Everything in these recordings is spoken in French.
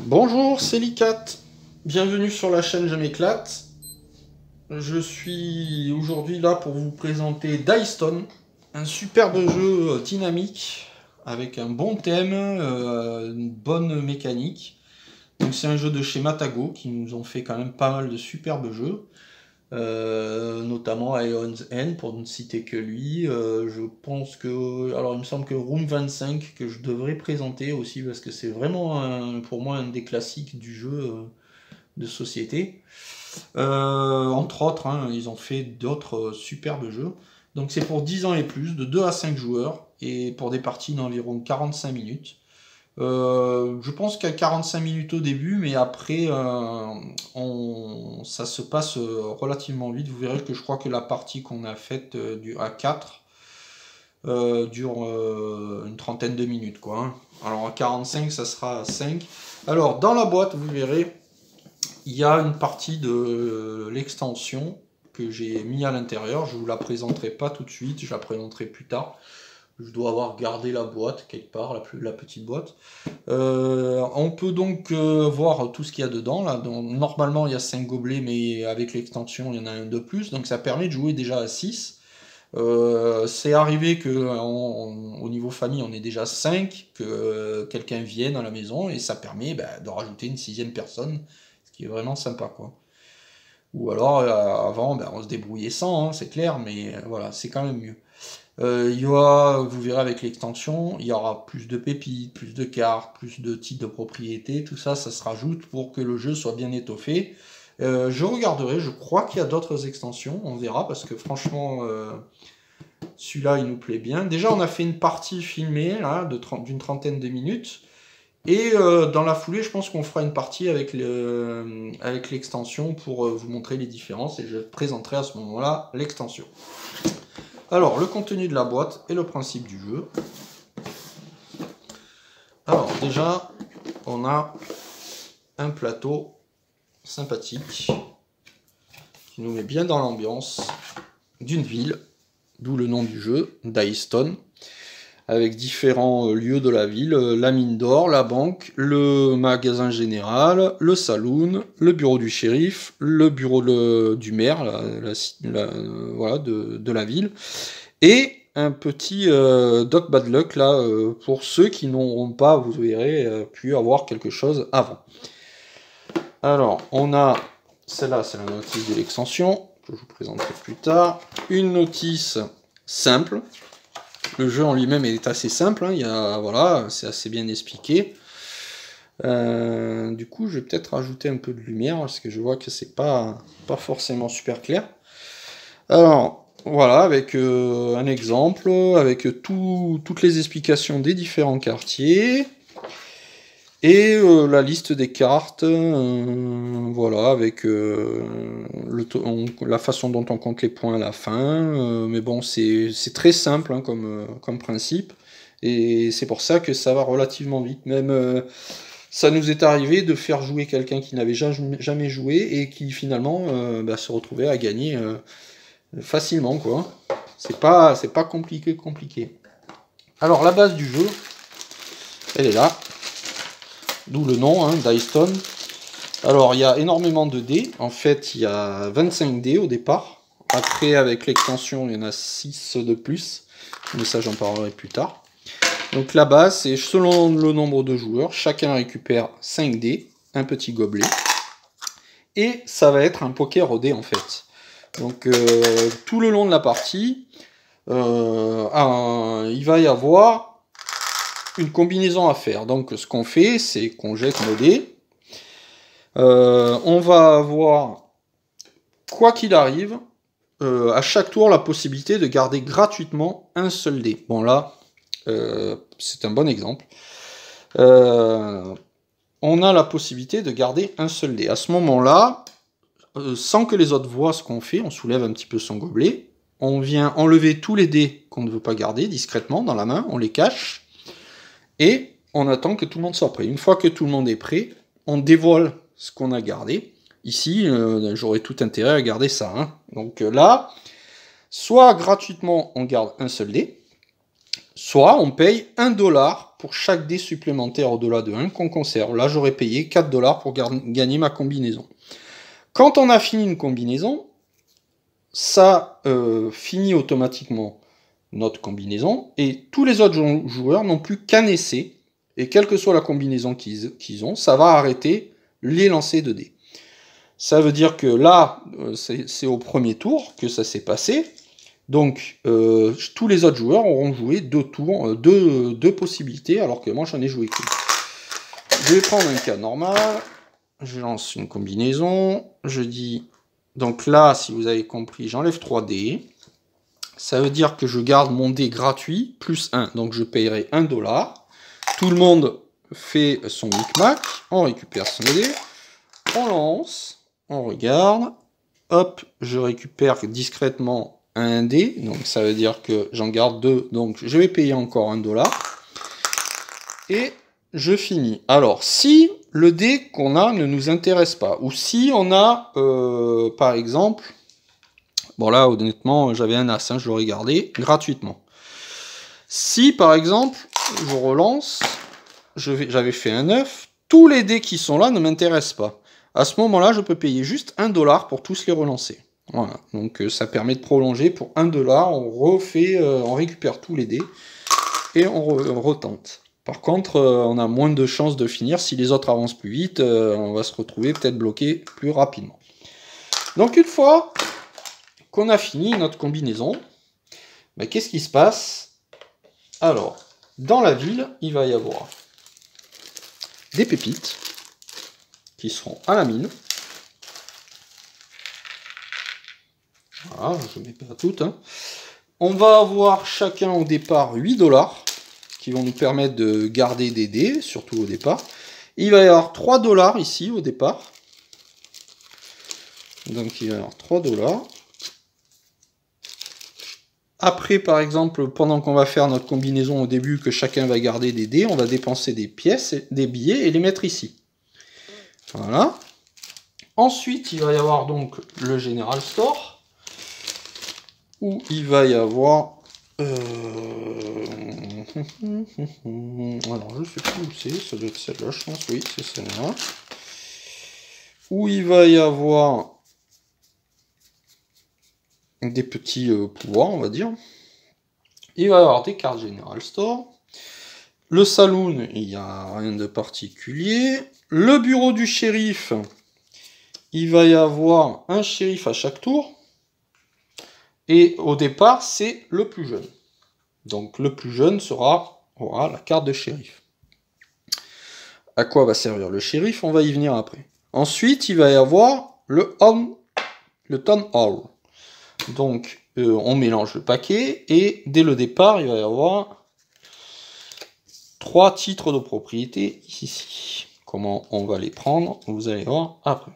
Bonjour, c'est Licat. Bienvenue sur la chaîne Je m'éclate. Je suis aujourd'hui là pour vous présenter Dystone, un superbe jeu euh, dynamique avec un bon thème, euh, une bonne mécanique. c'est un jeu de chez Matago qui nous ont fait quand même pas mal de superbes jeux. Euh, notamment Aeon's End, pour ne citer que lui. Euh, je pense que. Alors, il me semble que Room 25, que je devrais présenter aussi, parce que c'est vraiment pour moi un des classiques du jeu euh, de société. entre autres, hein, ils ont fait d'autres superbes jeux. Donc, c'est pour 10 ans et plus, de 2 à 5 joueurs, et pour des parties d'environ 45 minutes. Euh, je pense qu'à 45 minutes au début, mais après, euh, ça se passe euh, relativement vite. Vous verrez que je crois que la partie qu'on a faite du, a 4 dure une trentaine de minutes. Hein. Alors à 45, ça sera à 5. Alors dans la boîte, vous verrez, il y a une partie de l'extension que j'ai mis à l'intérieur. Je ne vous la présenterai pas tout de suite, je la présenterai plus tard. Je dois avoir gardé la boîte quelque part, la, la petite boîte. Euh, on peut donc euh, voir tout ce qu'il y a dedans. Là. Donc, normalement, il y a 5 gobelets, mais avec l'extension, il y en a un de plus. Donc ça permet de jouer déjà à 6. Euh, c'est arrivé que au niveau famille, on est déjà 5, que quelqu'un vienne à la maison, et ça permet bah, de rajouter une sixième personne, ce qui est vraiment sympa. quoi. Ou alors, avant, bah, on se débrouillait sans, hein, c'est clair, mais voilà, c'est quand même mieux. Euh, il vous verrez avec l'extension, il y aura plus de pépites, plus de cartes, plus de types de propriétés, tout ça, ça se rajoute pour que le jeu soit bien étoffé. Euh, je regarderai, je crois qu'il y a d'autres extensions, on verra, parce que franchement, euh, celui-là, il nous plaît bien. Déjà, on a fait une partie filmée, là, d'une trentaine de minutes. Et dans la foulée, je pense qu'on fera une partie avec l'extension le, avec pour vous montrer les différences et je présenterai à ce moment-là l'extension. Alors, le contenu de la boîte et le principe du jeu. Alors, déjà, on a un plateau sympathique qui nous met bien dans l'ambiance d'une ville, d'où le nom du jeu, Dyston avec différents euh, lieux de la ville, euh, la mine d'or, la banque, le magasin général, le saloon, le bureau du shérif, le bureau du maire euh, voilà, de, la ville, et un petit Doc Bad Luck là, pour ceux qui n'auront pas, vous verrez, pu avoir quelque chose avant. Alors, on a, celle-là, c'est la notice de l'extension, que je vous présenterai plus tard, une notice simple, le jeu en lui-même est assez simple, hein. voilà, c'est assez bien expliqué. Euh, du coup, je vais peut-être rajouter un peu de lumière parce que je vois que c'est pas, pas forcément super clair. Alors, voilà, avec euh, un exemple, avec toutes les explications des différents quartiers. Et euh, la liste des cartes, euh, voilà, avec euh, la façon dont on compte les points à la fin. mais bon, c'est très simple hein, comme, comme, principe. Et c'est pour ça que ça va relativement vite. Même ça nous est arrivé de faire jouer quelqu'un qui n'avait jamais joué et qui finalement bah, se retrouvait à gagner facilement. quoi. C'est pas, pas compliqué, compliqué. Alors la base du jeu, elle est là d'où le nom, hein, Alors, il y a énormément de dés. En fait, il y a 25 dés au départ. Après, avec l'extension, il y en a 6 de plus. Mais ça, j'en parlerai plus tard. Donc là-bas, c'est selon le nombre de joueurs, chacun récupère 5 dés, un petit gobelet. Et ça va être un poker au dés en fait. Donc euh, tout le long de la partie, euh, il va y avoir une combinaison à faire. Donc ce qu'on fait, c'est qu'on jette nos dés. Euh, on va avoir, quoi qu'il arrive, euh, à chaque tour la possibilité de garder gratuitement un seul dé. Bon là, euh, c'est un bon exemple. on a la possibilité de garder un seul dé. À ce moment-là, sans que les autres voient ce qu'on fait, on soulève un petit peu son gobelet, on vient enlever tous les dés qu'on ne veut pas garder discrètement dans la main, on les cache, et on attend que tout le monde soit prêt. Une fois que tout le monde est prêt, on dévoile ce qu'on a gardé. Ici, euh, j'aurais tout intérêt à garder ça. Hein. Donc euh, là, soit gratuitement, on garde un seul dé, soit on paye 1 dollar pour chaque dé supplémentaire au-delà de 1 qu'on conserve. Là, j'aurais payé 4 dollars pour gagner ma combinaison. Quand on a fini une combinaison, ça euh, finit automatiquement notre combinaison, et tous les autres joueurs n'ont plus qu'un essai, et quelle que soit la combinaison qu'ils ont, ça va arrêter les lancers de dés. Ça veut dire que là, euh, c'est au premier tour que ça s'est passé, donc euh, tous les autres joueurs auront joué deux tours, euh, deux possibilités, alors que moi j'en ai joué qu'une. Je vais prendre un cas normal, je lance une combinaison, je dis, donc là, si vous avez compris, j'enlève 3D, ça veut dire que je garde mon dé gratuit plus 1. Donc je payerai 1 dollar. Tout le monde fait son micmac. On récupère son dé. On lance. On regarde. Hop, je récupère discrètement un dé. Donc ça veut dire que j'en garde 2. Donc je vais payer encore 1 dollar. Et je finis. Alors si le dé qu'on a ne nous intéresse pas, ou si on a euh, par exemple Bon là, honnêtement, j'avais un As, je l'aurais gardé gratuitement. Si, par exemple, je relance, j'avais fait un 9, tous les dés qui sont là ne m'intéressent pas. À ce moment-là, je peux payer juste 1 dollar pour tous les relancer. Voilà, donc euh, ça permet de prolonger pour 1 dollar, on refait, euh, on récupère tous les dés et on, retente. Par contre, euh, on a moins de chances de finir. Si les autres avancent plus vite, on va se retrouver peut-être bloqué plus rapidement. Donc une fois a fini notre combinaison, mais qu'est-ce qui se passe Alors, dans la ville, il va y avoir des pépites qui seront à la mine. je mets pas toutes. Hein. On va avoir chacun au départ 8 dollars, qui vont nous permettre de garder des dés, surtout au départ. Il va y avoir 3 dollars ici au départ. Donc il va y avoir 3 dollars. Après, par exemple, pendant qu'on va faire notre combinaison au début, que chacun va garder des dés, on va dépenser des pièces, des billets et les mettre ici. Voilà. Ensuite, il va y avoir donc le General Store, où il va y avoir... Euh, alors, je ne sais plus où c'est, ça doit être celle-là, je pense, oui, c'est celle-là. Où il va y avoir des petits euh, pouvoirs, on va dire. Il va y avoir des cartes General Store. Le saloon, il n'y a rien de particulier. Le bureau du shérif, il va y avoir un shérif à chaque tour. Et au départ, c'est le plus jeune. Donc le plus jeune sera, aura la carte de shérif. À quoi va servir le shérif On va y venir après. Ensuite, il va y avoir le, home, le town hall. Donc, euh, on mélange le paquet et dès le départ, il va y avoir trois titres de propriété ici. Comment on va les prendre, vous allez voir après.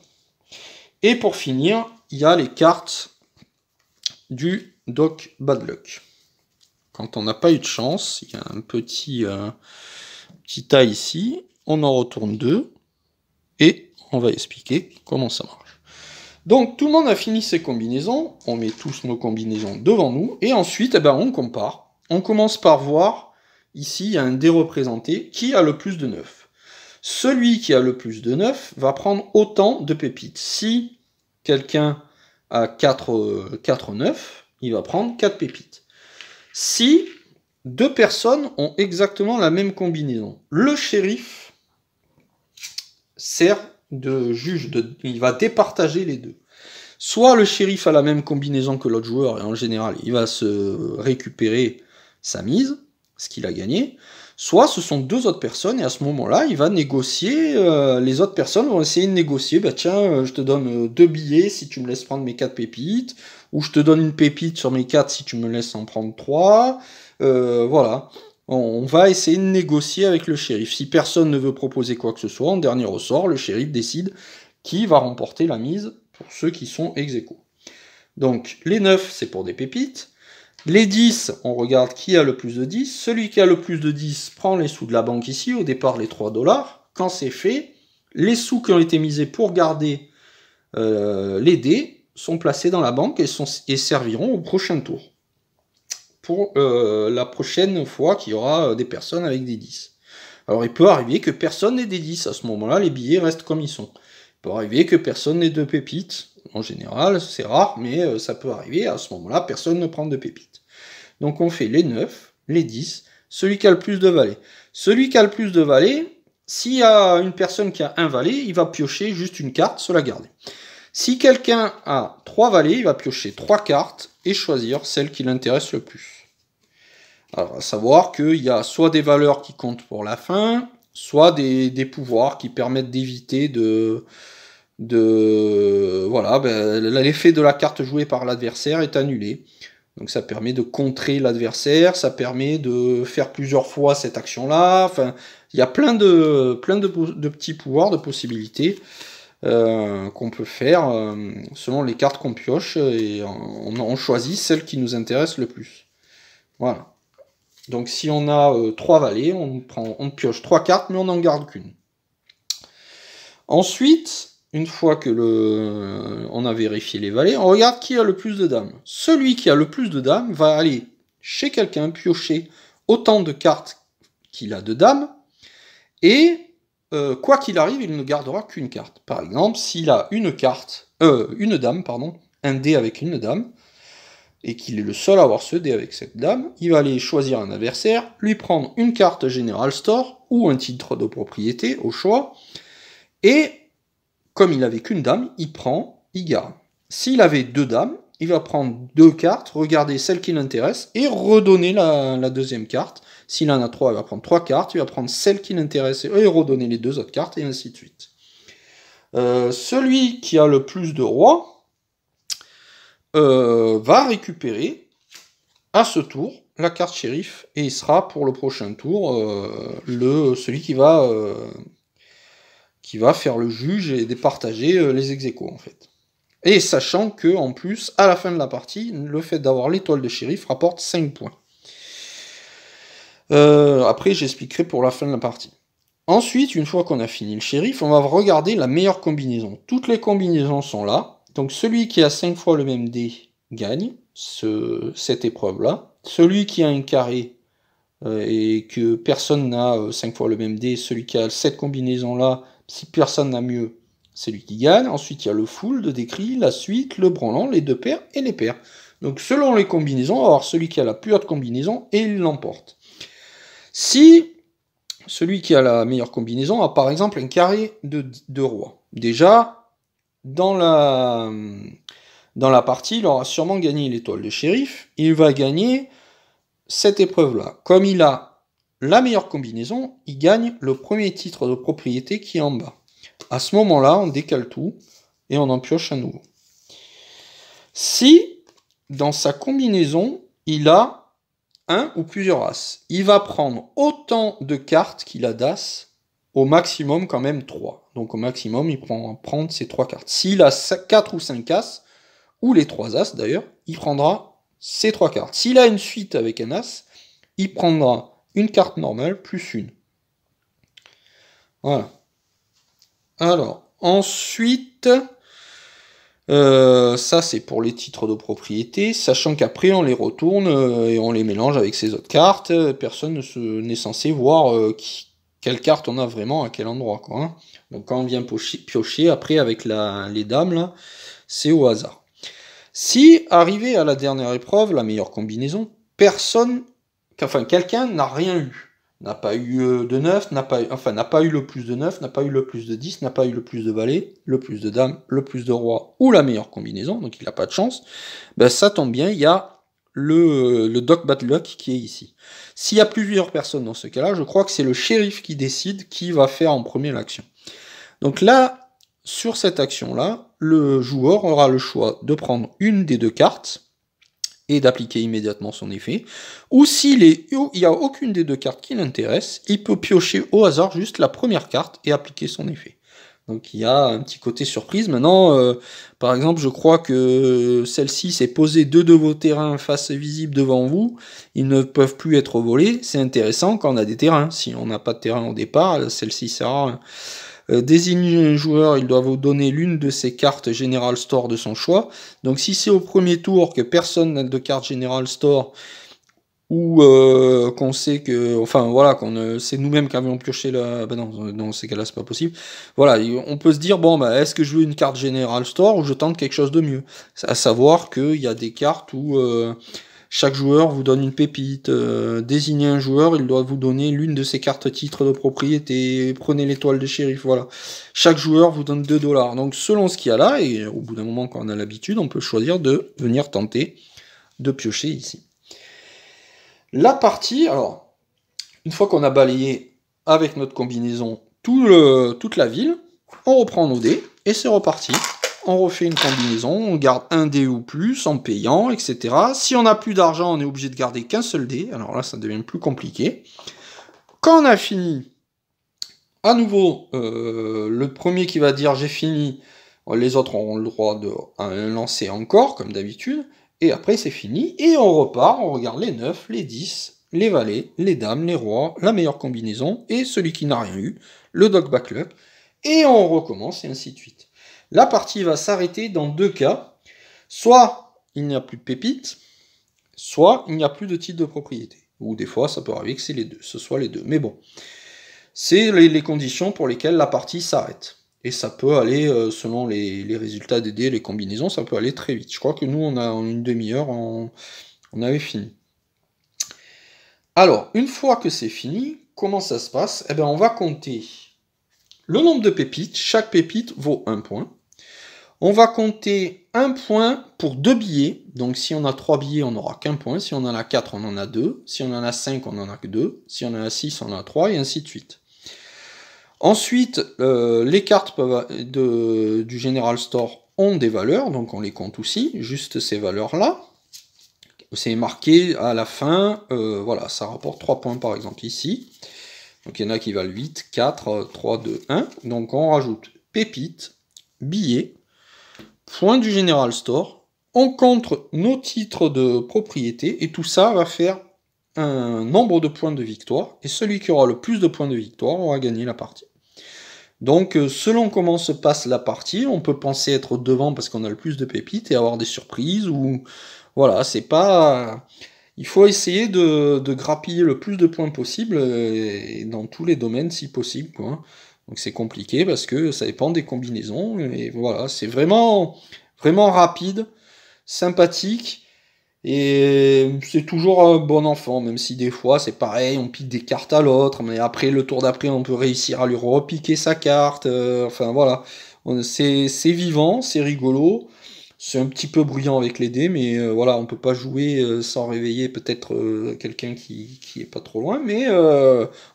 Et pour finir, il y a les cartes du Doc Bad Luck. Quand on n'a pas eu de chance, il y a un petit, euh, petit tas ici, on en retourne deux et on va expliquer comment ça marche. Donc tout le monde a fini ses combinaisons, on met tous nos combinaisons devant nous, et ensuite eh ben, on compare. On commence par voir, ici un dé représenté, qui a le plus de 9. Celui qui a le plus de 9 va prendre autant de pépites. Si quelqu'un a 4, 4 9, il va prendre 4 pépites. Si deux personnes ont exactement la même combinaison, le shérif sert de juge, il va départager les deux. Soit le shérif a la même combinaison que l'autre joueur, et en général, il va se récupérer sa mise, ce qu'il a gagné, soit ce sont deux autres personnes, et à ce moment-là, il va négocier, euh, les autres personnes vont essayer de négocier, bah tiens, euh, je te donne euh, deux billets si tu me laisses prendre mes quatre pépites, ou je te donne une pépite sur mes quatre si tu me laisses en prendre trois, voilà on va essayer de négocier avec le shérif. Si personne ne veut proposer quoi que ce soit, en dernier ressort, le shérif décide qui va remporter la mise pour ceux qui sont ex Donc les 9, c'est pour des pépites. Les 10, on regarde qui a le plus de 10. Celui qui a le plus de 10 prend les sous de la banque ici, au départ les 3 dollars. Quand c'est fait, les sous qui ont été misés pour garder euh, les dés sont placés dans la banque et serviront au prochain tour pour euh, la prochaine fois qu'il y aura euh, des personnes avec des 10. Alors il peut arriver que personne n'ait des 10, à ce moment-là les billets restent comme ils sont. Il peut arriver que personne n'ait de pépites, en général c'est rare, mais euh, ça peut arriver, à ce moment-là personne ne prend de pépites. Donc on fait les 9, les 10, celui qui a le plus de valets. Celui qui a le plus de valets, s'il y a une personne qui a un valet, il va piocher juste une carte, se la garder. Si quelqu'un a trois valets, il va piocher trois cartes et choisir celle qui l'intéresse le plus. Alors, à savoir qu'il y a soit des valeurs qui comptent pour la fin, soit des, pouvoirs qui permettent d'éviter de, de voilà ben, l'effet de la carte jouée par l'adversaire est annulé donc ça permet de contrer l'adversaire ça permet de faire plusieurs fois cette action là enfin il y a plein de plein de petits pouvoirs de possibilités euh, qu'on peut faire euh, selon les cartes qu'on pioche et on, choisit celle qui nous intéresse le plus. Voilà. Donc si on a euh, trois vallées, on, prend, on pioche trois cartes mais on n'en garde qu'une. Ensuite, une fois que le, on a vérifié les vallées, on regarde qui a le plus de dames. Celui qui a le plus de dames va aller chez quelqu'un piocher autant de cartes qu'il a de dames et euh, quoi qu'il arrive, il ne gardera qu'une carte. Par exemple, s'il a une carte, euh, une dame, pardon, un dé avec une dame, et qu'il est le seul à avoir ce dé avec cette dame, il va aller choisir un adversaire, lui prendre une carte General Store ou un titre de propriété au choix, et comme il n'avait qu'une dame, il prend, il garde. S'il avait deux dames, il va prendre deux cartes, regarder celle qui l'intéresse et redonner la, deuxième carte s'il en a trois, il va prendre trois cartes, il va prendre celle qui l'intéresse et redonner les deux autres cartes, et ainsi de suite. Euh, celui qui a le plus de rois euh, va récupérer à ce tour la carte shérif et il sera pour le prochain tour euh, le, celui qui va, qui va faire le juge et départager les ex en fait. Et sachant que en plus, à la fin de la partie, le fait d'avoir l'étoile de shérif rapporte 5 points. Euh, après, j'expliquerai pour la fin de la partie. Ensuite, une fois qu'on a fini le shérif, on va regarder la meilleure combinaison. Toutes les combinaisons sont là. Donc celui qui a 5 fois le même dé gagne cette épreuve-là. Celui qui a un carré euh, et que personne n'a 5 euh, fois le même dé, celui qui a cette combinaison-là, si personne n'a mieux, c'est lui qui gagne. Ensuite, il y a le full, de décrit, la suite, le branlant, les deux paires et les paires. Donc selon les combinaisons, on va avoir celui qui a la plus haute combinaison et il l'emporte. Si celui qui a la meilleure combinaison a par exemple un carré de, de roi, déjà, dans la, dans la partie, il aura sûrement gagné l'étoile de shérif. Il va gagner cette épreuve-là. Comme il a la meilleure combinaison, il gagne le premier titre de propriété qui est en bas. À ce moment-là, on décale tout et on en pioche un nouveau. Si dans sa combinaison, il a un ou plusieurs As. Il va prendre autant de cartes qu'il a d'As, au maximum quand même 3. Donc au maximum, il prend prendre ces 3 cartes. S'il a 4 ou 5 As, ou les 3 As d'ailleurs, il prendra ses 3 cartes. S'il a une suite avec un As, il prendra une carte normale plus une. Voilà. Alors, ensuite, euh, ça, c'est pour les titres de propriété, sachant qu'après, on les retourne euh, et on les mélange avec ces autres cartes. Euh, personne n'est censé voir quelle carte on a vraiment à quel endroit. Hein. Donc, quand on vient piocher, après, avec les dames, c'est au hasard. Si, arrivé à la dernière épreuve, la meilleure combinaison, personne, enfin, quelqu'un n'a rien eu n'a pas eu euh, de neuf, n'a pas, enfin, n'a pas eu le plus de 9, n'a pas eu le plus de 10, n'a pas eu le plus de valet, le plus de dame, le plus de roi ou la meilleure combinaison, donc il n'a pas de chance, ben, ça tombe bien, il y a le, euh, le Doc Bad Luck qui est ici. S'il y a plusieurs personnes dans ce cas-là, je crois que c'est le shérif qui décide qui va faire en premier l'action. Donc là, sur cette action-là, le joueur aura le choix de prendre une des deux cartes, et d'appliquer immédiatement son effet. Ou s'il n'y a aucune des deux cartes qui l'intéresse, il peut piocher au hasard juste la première carte et appliquer son effet. Donc il y a un petit côté surprise. Maintenant, euh, par exemple, je crois que celle-ci s'est posée deux de vos terrains face visible devant vous. Ils ne peuvent plus être volés. C'est intéressant quand on a des terrains. Si on n'a pas de terrain au départ, celle-ci sert à rien. Euh, désigner un joueur, il doit vous donner l'une de ses cartes General Store de son choix. Donc si c'est au premier tour que personne n'a de carte General Store, ou euh, qu'on sait que, enfin voilà, qu'on euh, c'est nous-mêmes qui avions pioché la, ben non, dans ces cas-là c'est pas possible. Voilà, on peut se dire bon, ben, est-ce que je veux une carte General Store ou je tente quelque chose de mieux À savoir qu'il y a des cartes où chaque joueur vous donne une pépite. Euh, désignez un joueur, il doit vous donner l'une de ses cartes titres de propriété. Prenez l'étoile de shérif, voilà. Chaque joueur vous donne 2 dollars. Donc selon ce qu'il y a là, et au bout d'un moment quand on a l'habitude, on peut choisir de venir tenter de piocher ici. La partie, alors, une fois qu'on a balayé avec notre combinaison toute la ville, on reprend nos dés et c'est reparti on refait une combinaison, on garde un dé ou plus en payant, etc. Si on n'a plus d'argent, on est obligé de garder qu'un seul dé. Alors là, ça devient plus compliqué. Quand on a fini, à nouveau, euh, le premier qui va dire j'ai fini, les autres auront le droit de lancer encore, comme d'habitude. Et après, c'est fini. Et on repart, on regarde les 9, les 10, les valets, les dames, les rois, la meilleure combinaison, et celui qui n'a rien eu, le dog back Et on recommence, et ainsi de suite la partie va s'arrêter dans deux cas. Soit il n'y a plus de pépites, soit il n'y a plus de titre de propriété. Ou des fois, ça peut arriver que c'est les deux, ce soit les deux. Mais bon, c'est les, conditions pour lesquelles la partie s'arrête. Et ça peut aller, euh, selon les, résultats des dés, les combinaisons, ça peut aller très vite. Je crois que nous, on a, en une demi-heure, on, on avait fini. Alors, une fois que c'est fini, comment ça se passe Eh bien, on va compter le nombre de pépites. Chaque pépite vaut un point. On va compter un point pour deux billets. Donc si on a trois billets, on n'aura qu'un point. Si on en a quatre, on en a deux. Si on en a cinq, on en a que deux. Si on en a six, on en a trois, et ainsi de suite. Ensuite, euh, les cartes du General Store ont des valeurs, donc on les compte aussi, juste ces valeurs-là. C'est marqué à la fin, euh, voilà, ça rapporte 3 points par exemple ici. Donc il y en a qui valent 8, 4, 3, 2, 1. Donc on rajoute pépite, billets point du General Store, on compte nos titres de propriété, et tout ça va faire un nombre de points de victoire, et celui qui aura le plus de points de victoire aura gagné la partie. Donc euh, selon comment se passe la partie, on peut penser être devant parce qu'on a le plus de pépites et avoir des surprises, ou voilà, c'est pas... Il faut essayer de, grappiller le plus de points possible, euh, dans tous les domaines si possible, quoi. Hein. Donc c'est compliqué parce que ça dépend des combinaisons. Et voilà, c'est vraiment, vraiment rapide, sympathique. Et c'est toujours un bon enfant, même si des fois c'est pareil, on pique des cartes à l'autre, mais après le tour d'après on peut réussir à lui repiquer sa carte. Euh, enfin voilà, c'est vivant, c'est rigolo, c'est un petit peu bruyant avec les dés, mais euh, voilà, on peut pas jouer euh, sans réveiller peut-être quelqu'un qui, qui est pas trop loin, mais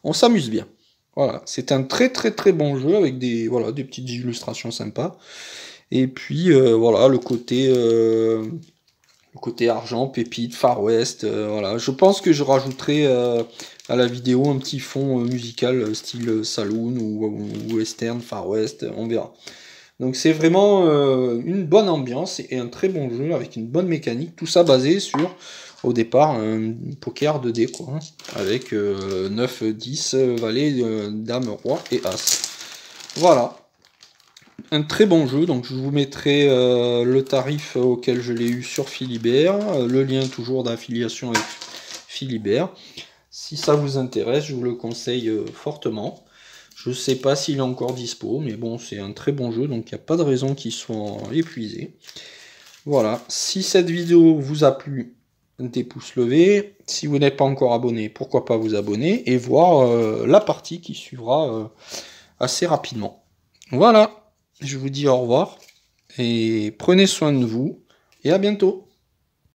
on s'amuse bien. Voilà, c'est un très très très bon jeu avec des, voilà, des petites illustrations sympas. Et puis euh, voilà, le côté, euh, côté argent, pépite, Far West. Euh, voilà, je pense que je rajouterai à la vidéo un petit fond musical style saloon ou, western, Far West, on verra. Donc c'est vraiment une bonne ambiance et un très bon jeu avec une bonne mécanique, tout ça basé sur au départ un poker de d hein, avec 9, 10, valet, dame, roi et as. Voilà. Un très bon jeu, donc je vous mettrai euh, le tarif auquel je l'ai eu sur Philibert, euh, le lien toujours d'affiliation avec Philibert. Si ça vous intéresse, je vous le conseille euh, fortement. Je ne sais pas s'il est encore dispo, mais bon, c'est un très bon jeu, donc il n'y a pas de raison qu'il soit épuisé. Voilà, si cette vidéo vous a plu, des pouces levés. Si vous n'êtes pas encore abonné, pourquoi pas vous abonner et voir euh, la partie qui suivra euh, assez rapidement. Voilà, je vous dis au revoir et prenez soin de vous et à bientôt.